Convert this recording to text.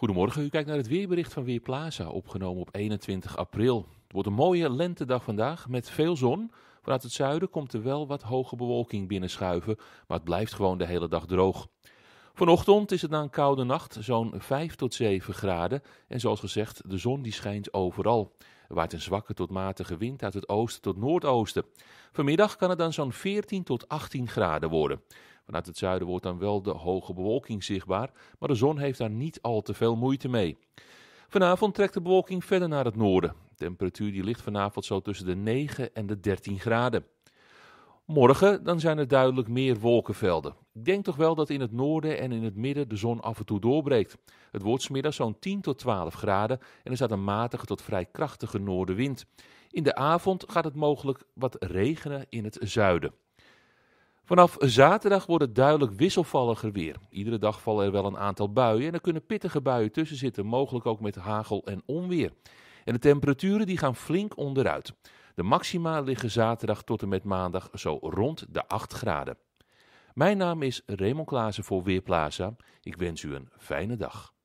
Goedemorgen, u kijkt naar het weerbericht van Weerplaza, opgenomen op 21 april. Het wordt een mooie lentedag vandaag met veel zon. Vanuit het zuiden komt er wel wat hoge bewolking binnenschuiven, maar het blijft gewoon de hele dag droog. Vanochtend is het na een koude nacht zo'n 5 tot 7 graden en zoals gezegd, de zon die schijnt overal. Er waait een zwakke tot matige wind uit het oosten tot noordoosten. Vanmiddag kan het dan zo'n 14 tot 18 graden worden. Vanuit het zuiden wordt dan wel de hoge bewolking zichtbaar, maar de zon heeft daar niet al te veel moeite mee. Vanavond trekt de bewolking verder naar het noorden. De temperatuur die ligt vanavond zo tussen de 9 en de 13 graden. Morgen dan zijn er duidelijk meer wolkenvelden. Ik denk toch wel dat in het noorden en in het midden de zon af en toe doorbreekt. Het wordt smiddags zo'n 10 tot 12 graden en er staat een matige tot vrij krachtige noordenwind. In de avond gaat het mogelijk wat regenen in het zuiden. Vanaf zaterdag wordt het duidelijk wisselvalliger weer. Iedere dag vallen er wel een aantal buien en er kunnen pittige buien tussen zitten, mogelijk ook met hagel en onweer. En de temperaturen die gaan flink onderuit. De maxima liggen zaterdag tot en met maandag zo rond de 8 graden. Mijn naam is Raymond Klaassen voor Weerplaza. Ik wens u een fijne dag.